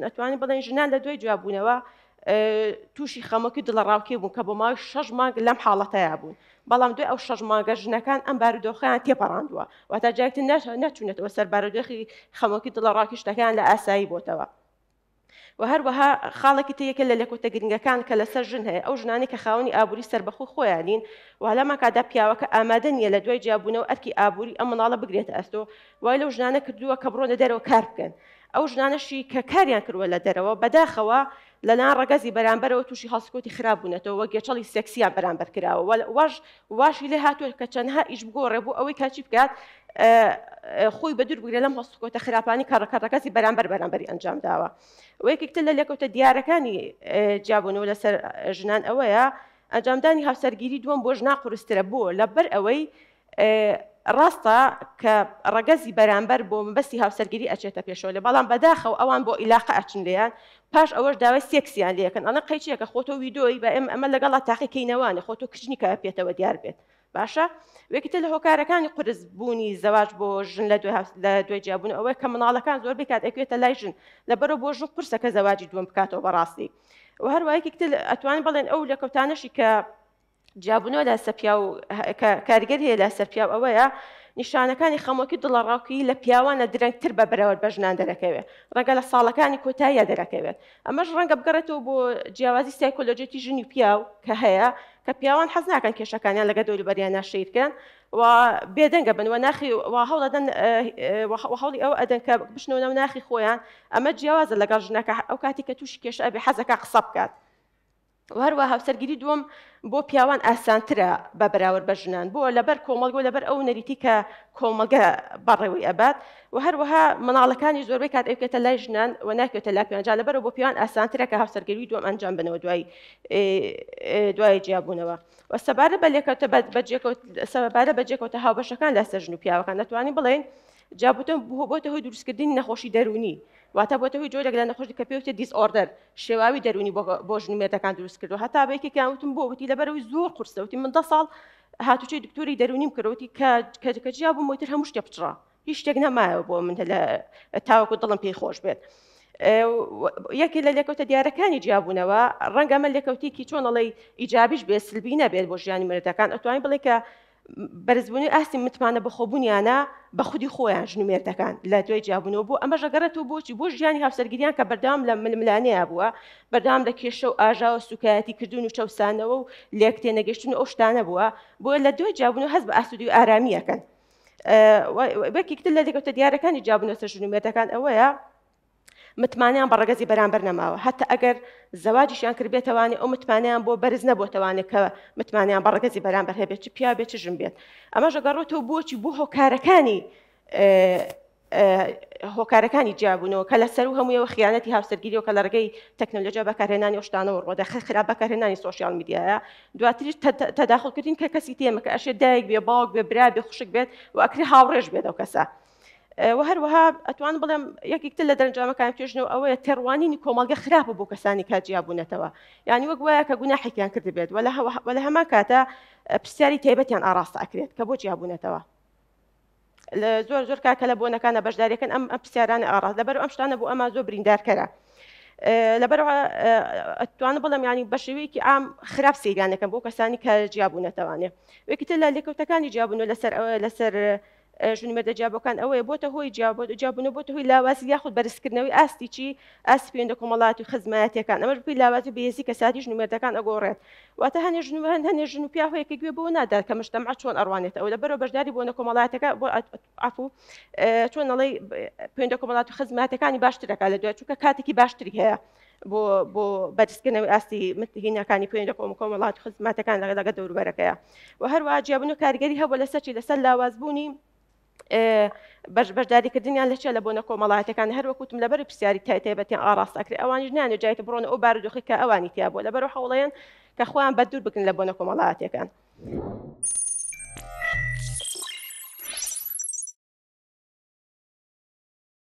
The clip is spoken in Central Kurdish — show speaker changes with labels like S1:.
S1: بکەن ئەتوانین بڵێن ژنان لە دوێ جوابوونەوە تووشی خەمەکی دڵڕاوکی بوون کە بۆ ماوەی شەژ مانگ لەم حاڵەتەیە بوون بەڵام دوێ ئەو شەژ مانگە ژنەکان ئەم بارودۆخیان تێپەڕاندووە و تا جاکتن نەچوونێتەوە سەر بارودۆخی خەمەکی دڵڕاکی شتەکان لە ئاسایی بۆتەوە. و هەروەها خاڵێکی تەیەکە لە لەکوتە گرنگەکان کە لەسەر ژن هەیە ئەو ژنانی کە خاونی ئابووری سربەخو خۆیانین و لەما کادا پیاوەکە ئامادە نیە لە دوای جیاببوونەوە ئەرکی ئابووری ئەم مناڵە بگرێتە ئەستۆ وای لەو ژنانە کردووە کە بڕۆنە دەرەوە کار بکەن ئەو ژنانەشی کە کاریان کردووە لە دەرەوە بەداخەوە لەلاان ڕگەزی بەرامبەرەوە تووشی هەڵسکۆتی خراببوونەتەوە وە گێچەڵی سەکسیان بەرامبەر کراوە واش واشی لێ هاتوێت کە چەندها ئیش بگۆڕێ بوو ئەوەی کاچی بکات خۆی بە دوورگوورە لەم هەستکۆتە خراپانی کارڕکەڕەکەسی بەرامبەر بەرامبەری ئەنجام داوە وەیەکتە لە لەکەوتە دیارەکانی جیابونەوە لەسەر ژنان ئەوەیە ئەنجامدانی هاوسەرگیری دوم بۆ ژنا قورسترە بووە لەبەر ئەوەی ڕاستە کە ڕگەزی بەرامبەر بۆ مەبەستی هاوسەرگیری ئەچێتە پێشەوە لە بەڵام بەداخەو ئەوان بۆ عیلاق ئەچن لیان پاش ئەوەش داوای سێکسیان لەکەن ئەە قەیچیەکە خۆتۆ ویدۆی بە ئەم ئەمە لەگەڵا تاقیکەینەوانە خۆتۆ کچنی کە پێێتەوە دیار بێت. باشە وەکتە لە هۆکارەکانی قرس بوونی زەواج بۆ ژن لە دوێ جیاببوون ئەوەی کە مناڵەکان زۆر بکات ئەکوێتە لای ژن لەبەرە بۆ ژن قرسەکە زەواجی دوم بکاتەوە بەڕاستی و هەروایەکی کتل ئەتوانین بڵێن ئەو لە کەوتانەشی کە جیاببوونەوە لە سەپیا و کارگەر هەیە لە سەرپیا ئەوەیە نیشانەکانی خەمۆکی دڵڕاوکی لە پیاوانە درەنگتر بە بەرەوە بە ژنان دەرەکەوێت ڕەنگە لە ساڵەکانی کۆتاییە دەرەکەوێت ئەمەش ڕەنگە بگەڕێتەوە بۆ جیاوازی سایکۆلۆژێتی ژنی پیاو کە هەیە كبيوان حزنا كان كيشا كان يعني لقدو بەریانە شیرکەن كان وبيدن قبل وناخي ناخی دن هەوڵدەن او اه، اه، ادن كبشنو کە خويا اما جواز ئەمە او لەگەڵ ژنەکە ئەو کاتی هەروە هاوسەرگیری دووەم بۆ پیاوان ئاسانترە بە بەراورد بە ژنان بۆ لەبەر کۆمەلگۆ لەبەر ئەو نەریتی کە کۆمەلگە بەڕێوی ئەبات و هەروەها مناڵەکانی زۆربەی کات ئەوکێتە لای ژنان و ناکێتە لا پێنجا لەبەر بۆ پیان ئاسانترە کە هاوسەرگەوی دوم ئەنجام بنەوە دوای دوای جیاببوونەوە و سەبارە بە لێکەوتە بەجێکەوتە هاوبەشەکان لە سەژن و پیاوەکان دەتوانین بڵێن جابتم بۆتە هۆی دروستکردنی نەخۆشی دەرونی واتە بۆتەوەی جۆرێک لە نەخۆشی کە پێوتە دیسئۆردەر شێواوی دەرونی بۆ ژنوێتەکان دروست کردو هەتا بەیەکێکیانوتم بۆ وتی لەبەرەوەی زۆر قرسەوتی من دە ساڵ هاتوچی دکتۆری دەرونیم کردوتی کەجیا بوو مۆیتر هەموو شتێ پچڕە هیچ شتێک نەمایەوە بۆ من لە تاوەکو دڵم پێی خۆش بێت. یەکی لە لێکەوتە دیارەکانی جیاببوونەوە ڕەنگەمە لێکەوتیکی چۆنەڵی ئیجابیش بێ سلبی نەبێت بۆ ژیانی مرێتەکان ئەتوانین بڵێ کە بەرزبوونی ئاستی متمانە بەخۆبوونیانە بە خودی خۆیان ژنوێردەکان لە دوای جیاببوونەوە بوو ئەمە ژەگەرەەوە بۆچی بۆ ژیانی هاوسەرگیریان کە بەردام لە ململانەیە بووە بەردام لە کێشە و ئاژاوە سوکایەتی کردوون و چەسانەوە و لێک تێنەگەشتون ئەو شتانە بووە بۆ لە دوای جیاببوون و هەست بە ئاسودی و ئارامیەکەن بەکیتر لە دەکەوتە دیارەکانی جیاببوونەوە ژنوێردەکان ئەوەیە متمانیان بە ڕگەزی بەرامبەر نەماوە هەتا ئەگەر زەواجیشیان کرد بێتوانێ ئەو متمانیان بۆ بەرز نەبووتوانێت کە متمانیان بە ڕگەزی بەرامبەر هەبێت چ پیا بێت ژم بێت ئەمە ژەگەڕۆتەوە بۆچی بۆ هۆکارەکانی هۆکارەکانی جیاببوونەوە کە لەسەر و هەموویەوە خیانەتی هاوسەرگیری و کە لە ڕگەی تەکنۆلۆژیا بەکارهێنانی شتانەوە ڕۆدا خراب بەکارهێنانی سوۆسیال میدیایە دواتریش تەداخلکردین کە کەسی تێمەکە ئەشێ دایک بێ باوک بێ برا بێ خوشک بێت و ئەکری هاوڕێژ بێت ئەو کەسە و هەروەها ئەتوان بڵێم یەکێکتر لە دەرنجامەکان توێژنەوە ئەوەیە تێڕوانینی کۆمەڵگە خراپە بۆ کەسانی کاجیابوونەتەوە یعنی وەک وایە کە گوناحێکیان کرد بێت وە لە هەمان کاتە پرسیاری تایبەتیان ئاراست ئەکرێت کە بۆ جیابوونەتەوە زۆر زۆر کاکە لە بۆنەکانە بەشداریەکەن ئەم پرسیارانە ئاراست لەبەر ئەم شتانە بۆ ئەمە زۆر بریندارکەرە. لەبەر ئەتوانە بڵم ینی بە شێوەیەکی ئام خراپ سەیرانەکەم بۆ کەسانی کە جیابوونەتەوانێ وەکتتر لە لێکوتەکانی جیابوون لەسەر لەسەر ژنی مەدەجیابەکان ئەوەیە بۆتە هۆی جیابونە بۆتە هۆی لاواسی یاخود بەرزکردنەوەی ئاستی چی ئاس پێندە کۆمەڵاتی و خزمەتەکان ئەمە بپی لاواتی بێزی کە ساتی ژنومێردەکان ئەگۆڕێت واتە هەنێ ژن هەنێ ژن و پیاهەیەکی گوێ بۆ نادات کە مشتەما چۆن ئەڕوانێت ئەو لە بەرەوە بەشداری بۆنە کۆمەڵاتەکە بۆ ئەفو چۆن ئەڵی پێندە کۆمەڵات و خزمەتەکانی باشترەکە لە دوای چووکە کاتێکی باشتری هەیە. بۆ بۆ بەرزکردنەوەی ئاستی متهینەکانی پێنج قۆم کۆمەڵات خزمەتەکان لەگە لەگە دەوروبەرەکەیە و هەروە جیابن و کارگەری هەبوو لەسەرچی لەسەر لاوازبوونی بەشبەرداریکردنیان لەچ لە بۆنە کۆمەڵاتەکان هەروەکوتم لە بەر پرسیاری تایتەبەتیان ئاراستەکری ئەوانی نانێ جایتە بڕۆن ئەو بارودۆخیکە ئەوانی تیا بۆ لە بەرەوە هەوڵەیەن کە خۆیان بەدور بکن لە بۆنە کۆمەڵاتەکان.